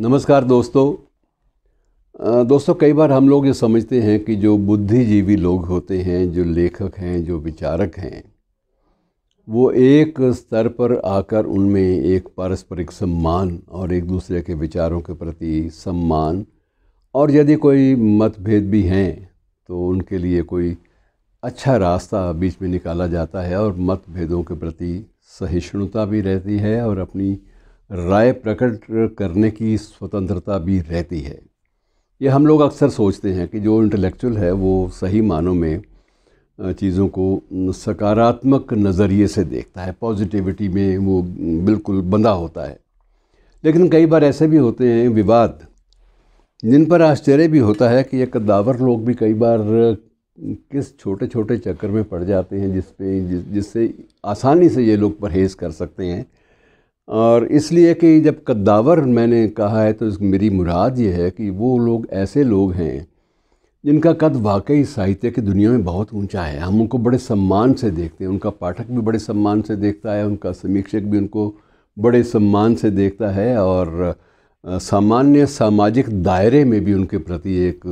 नमस्कार दोस्तों दोस्तों कई बार हम लोग ये समझते हैं कि जो बुद्धिजीवी लोग होते हैं जो लेखक हैं जो विचारक हैं वो एक स्तर पर आकर उनमें एक पारस्परिक सम्मान और एक दूसरे के विचारों के प्रति सम्मान और यदि कोई मतभेद भी हैं तो उनके लिए कोई अच्छा रास्ता बीच में निकाला जाता है और मतभेदों के प्रति सहिष्णुता भी रहती है और अपनी राय प्रकट करने की स्वतंत्रता भी रहती है ये हम लोग अक्सर सोचते हैं कि जो इंटेलेक्चुअल है वो सही मानों में चीज़ों को सकारात्मक नज़रिए से देखता है पॉजिटिविटी में वो बिल्कुल बंधा होता है लेकिन कई बार ऐसे भी होते हैं विवाद जिन पर आश्चर्य भी होता है कि ये कद्दावर लोग भी कई बार किस छोटे छोटे चक्कर में पड़ जाते हैं जिस पे जिससे आसानी से ये लोग परहेज़ कर सकते हैं और इसलिए कि जब कद्दावर मैंने कहा है तो मेरी मुराद ये है कि वो लोग ऐसे लोग हैं जिनका कद वाकई साहित्य की दुनिया में बहुत ऊंचा है हम उनको बड़े सम्मान से देखते हैं उनका पाठक भी बड़े सम्मान से देखता है उनका समीक्षक भी उनको बड़े सम्मान से देखता है और सामान्य सामाजिक दायरे में भी उनके प्रति एक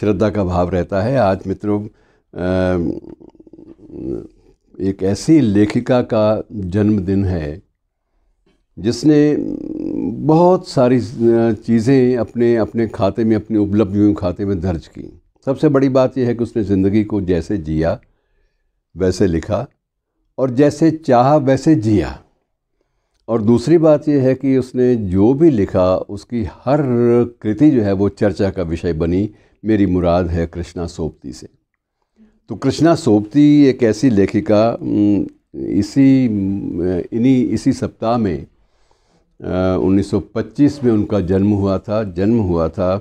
श्रद्धा का भाव रहता है आज मित्रों एक ऐसी लेखिका का जन्मदिन है जिसने बहुत सारी चीज़ें अपने अपने खाते में अपनी उपलब्धियों खाते में दर्ज की सबसे बड़ी बात यह है कि उसने ज़िंदगी को जैसे जिया वैसे लिखा और जैसे चाह वैसे जिया और दूसरी बात यह है कि उसने जो भी लिखा उसकी हर कृति जो है वो चर्चा का विषय बनी मेरी मुराद है कृष्णा सोपती से तो कृष्णा सोपती एक ऐसी लेखिका इसी इन्हीं इसी सप्ताह में 1925 में उनका जन्म हुआ था जन्म हुआ था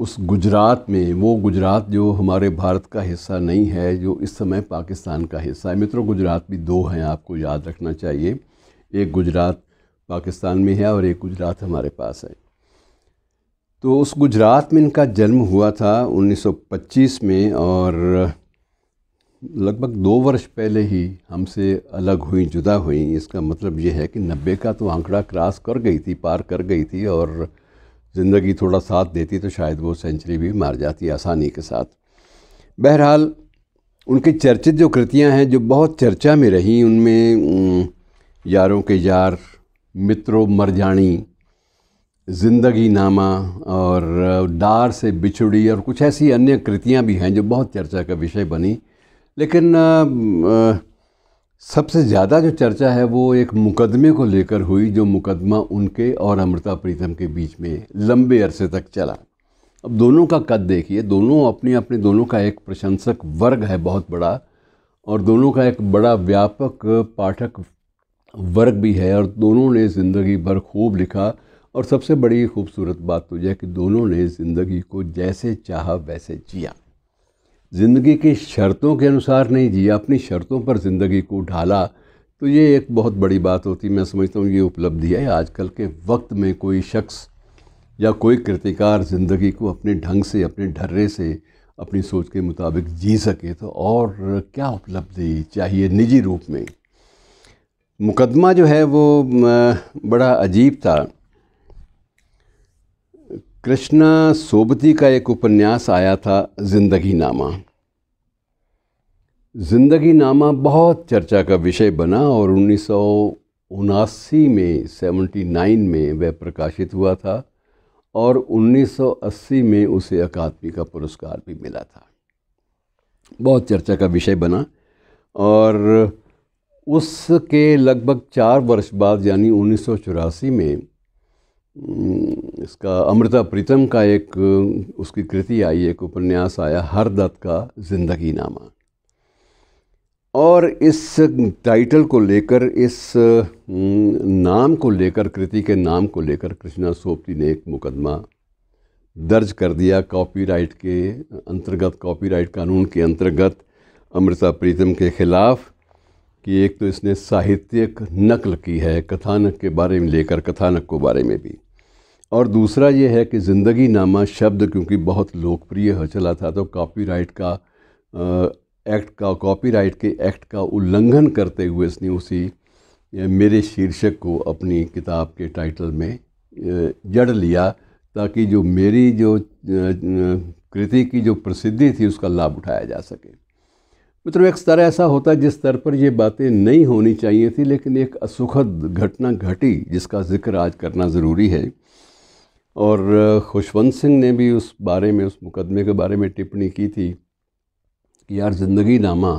उस गुजरात में वो गुजरात जो हमारे भारत का हिस्सा नहीं है जो इस समय पाकिस्तान का हिस्सा है मित्रों गुजरात भी दो हैं आपको याद रखना चाहिए एक गुजरात पाकिस्तान में है और एक गुजरात हमारे पास है तो उस गुजरात में इनका जन्म हुआ था 1925 में और लगभग दो वर्ष पहले ही हमसे अलग हुई जुदा हुई इसका मतलब ये है कि नब्बे का तो आंकड़ा क्रॉस कर गई थी पार कर गई थी और ज़िंदगी थोड़ा साथ देती तो शायद वो सेंचुरी भी मार जाती आसानी के साथ बहरहाल उनकी चर्चित जो कृतियां हैं जो बहुत चर्चा में रहीं उनमें यारों के यार मित्रों मर जानी ज़िंदगी नामा और डार से बिछुड़ी और कुछ ऐसी अन्य कृतियां भी हैं जो बहुत चर्चा का विषय बनी लेकिन आ, आ, सबसे ज़्यादा जो चर्चा है वो एक मुकदमे को लेकर हुई जो मुकदमा उनके और अमृता प्रीतम के बीच में लंबे अरसे तक चला अब दोनों का कद देखिए दोनों अपने अपने दोनों का एक प्रशंसक वर्ग है बहुत बड़ा और दोनों का एक बड़ा व्यापक पाठक वर्ग भी है और दोनों ने ज़िंदगी भर खूब लिखा और सबसे बड़ी खूबसूरत बात तो यह कि दोनों ने ज़िंदगी को जैसे चाहा वैसे जिया ज़िंदगी की शर्तों के अनुसार नहीं जिया अपनी शर्तों पर ज़िंदगी को ढाला तो ये एक बहुत बड़ी बात होती मैं समझता हूँ ये उपलब्धि है आजकल के वक्त में कोई शख्स या कोई कृतिकार ज़िंदगी को अपने ढंग से अपने ढर्रे से अपनी सोच के मुताबिक जी सके तो और क्या उपलब्धि चाहिए निजी रूप में मुकदमा जो है वो बड़ा अजीब था कृष्णा सोबती का एक उपन्यास आया था जिंदगी नामा जिंदगी नामा बहुत चर्चा का विषय बना और उन्नीस में 79 में वह प्रकाशित हुआ था और 1980 में उसे अकादमी का पुरस्कार भी मिला था बहुत चर्चा का विषय बना और उसके लगभग चार वर्ष बाद यानी उन्नीस में हम्म, इसका अमृता प्रीतम का एक उसकी कृति आई एक उपन्यास आया हर दत्त का जिंदगी नामा और इस टाइटल को लेकर इस हम्म, नाम को लेकर कृति के नाम को लेकर कृष्णा सोपती ने एक मुकदमा दर्ज कर दिया कॉपीराइट के अंतर्गत कॉपीराइट कानून के अंतर्गत अमृता प्रीतम के ख़िलाफ़ कि एक तो इसने साहित्यिक नकल की है कथानक के बारे में लेकर कथानक को बारे में भी और दूसरा ये है कि ज़िंदगी नामा शब्द क्योंकि बहुत लोकप्रिय हो चला था तो कॉपीराइट का एक्ट का कॉपीराइट के एक्ट का उल्लंघन करते हुए इसने उसी मेरे शीर्षक को अपनी किताब के टाइटल में जड़ लिया ताकि जो मेरी जो कृति की जो प्रसिद्धि थी उसका लाभ उठाया जा सके मित्रों एक स्तर ऐसा होता है जिस स्तर पर ये बातें नहीं होनी चाहिए थी लेकिन एक असुखद घटना घटी जिसका जिक्र आज करना ज़रूरी है और खुशवंत सिंह ने भी उस बारे में उस मुकदमे के बारे में टिप्पणी की थी कि यार ज़िंदगी नामा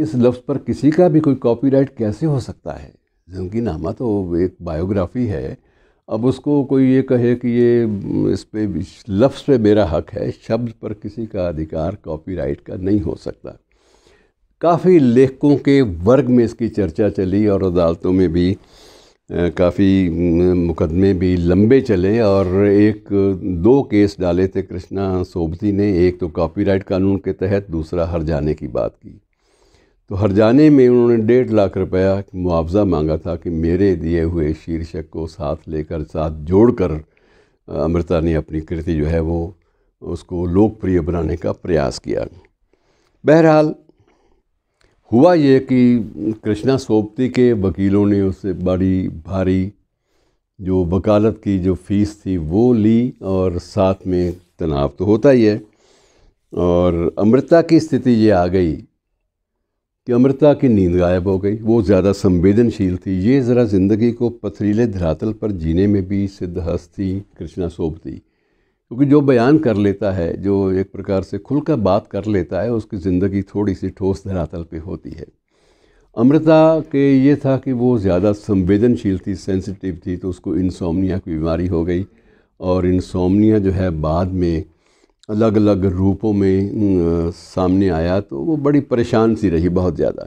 इस लफ्ज़ पर किसी का भी कोई कॉपीराइट कैसे हो सकता है ज़िंदगी नामा तो एक बायोग्राफ़ी है अब उसको कोई ये कहे कि ये इस पर लफ्ज़ पे मेरा हक है शब्द पर किसी का अधिकार कॉपीराइट का नहीं हो सकता काफ़ी लेखकों के वर्ग में इसकी चर्चा चली और अदालतों में भी काफ़ी मुकदमे भी लंबे चले और एक दो केस डाले थे कृष्णा सोबती ने एक तो कॉपीराइट कानून के तहत दूसरा हर जाने की बात की तो हर जाने में उन्होंने डेढ़ लाख रुपया मुआवजा मांगा था कि मेरे दिए हुए शीर्षक को साथ लेकर साथ जोड़कर अमृता ने अपनी कृति जो है वो उसको लोकप्रिय बनाने का प्रयास किया बहरहाल हुआ ये कि कृष्णा सोपती के वकीलों ने उससे बड़ी भारी जो वकालत की जो फ़ीस थी वो ली और साथ में तनाव तो होता ही है और अमृता की स्थिति ये आ गई कि अमृता की नींद गायब हो गई वो ज़्यादा संवेदनशील थी ये ज़रा ज़िंदगी को पथरीले धरातल पर जीने में भी हस्त थी कृष्णा सोपती क्योंकि जो बयान कर लेता है जो एक प्रकार से खुलकर बात कर लेता है उसकी ज़िंदगी थोड़ी सी ठोस धरातल पे होती है अमृता के ये था कि वो ज़्यादा संवेदनशील थी सेंसिटिव थी तो उसको इंसोमनिया की बीमारी हो गई और इंसोमनिया जो है बाद में अलग अलग रूपों में सामने आया तो वो बड़ी परेशान सी रही बहुत ज़्यादा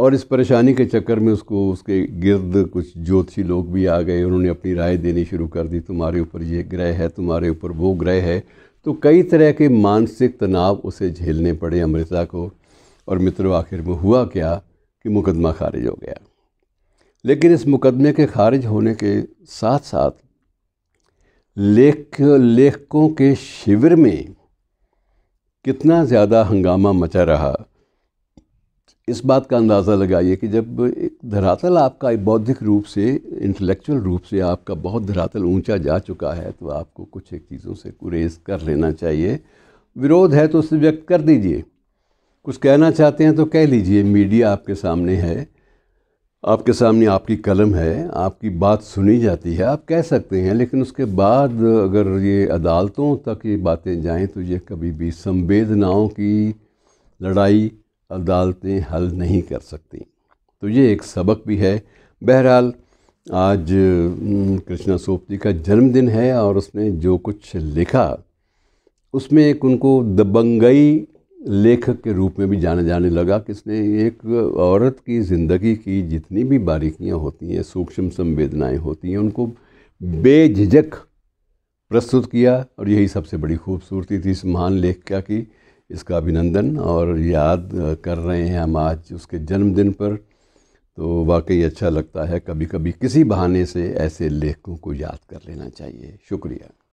और इस परेशानी के चक्कर में उसको उसके गिर्द कुछ ज्योतिषी लोग भी आ गए उन्होंने अपनी राय देनी शुरू कर दी तुम्हारे ऊपर ये ग्रह है तुम्हारे ऊपर वो ग्रह है तो कई तरह के मानसिक तनाव उसे झेलने पड़े अमृता को और मित्रों आखिर में हुआ क्या कि मुकदमा खारिज हो गया लेकिन इस मुकदमे के खारिज होने के साथ साथ लेख लेखकों के शिविर में कितना ज़्यादा हंगामा मचा रहा इस बात का अंदाज़ा लगाइए कि जब एक धरातल आपका बौद्धिक रूप से इंटेलेक्चुअल रूप से आपका बहुत धरातल ऊंचा जा चुका है तो आपको कुछ एक चीज़ों से कुरेज कर लेना चाहिए विरोध है तो उसे व्यक्त कर दीजिए कुछ कहना चाहते हैं तो कह लीजिए मीडिया आपके सामने है आपके सामने आपकी कलम है आपकी बात सुनी जाती है आप कह सकते हैं लेकिन उसके बाद अगर ये अदालतों तक ये बातें जाएं तो ये कभी भी संवेदनाओं की लड़ाई अदालतें हल नहीं कर सकती तो ये एक सबक भी है बहरहाल आज कृष्णा सोप जी का जन्मदिन है और उसने जो कुछ लिखा उसमें एक उनको दबंगई लेखक के रूप में भी जाना जाने लगा कि इसने एक औरत की ज़िंदगी की जितनी भी बारीकियां होती हैं सूक्ष्म संवेदनाएं होती हैं उनको बेझिझक प्रस्तुत किया और यही सबसे बड़ी खूबसूरती थी इस महान लेखिका की इसका अभिनंदन और याद कर रहे हैं हम आज उसके जन्मदिन पर तो वाकई अच्छा लगता है कभी कभी किसी बहाने से ऐसे लेखकों को याद कर लेना चाहिए शुक्रिया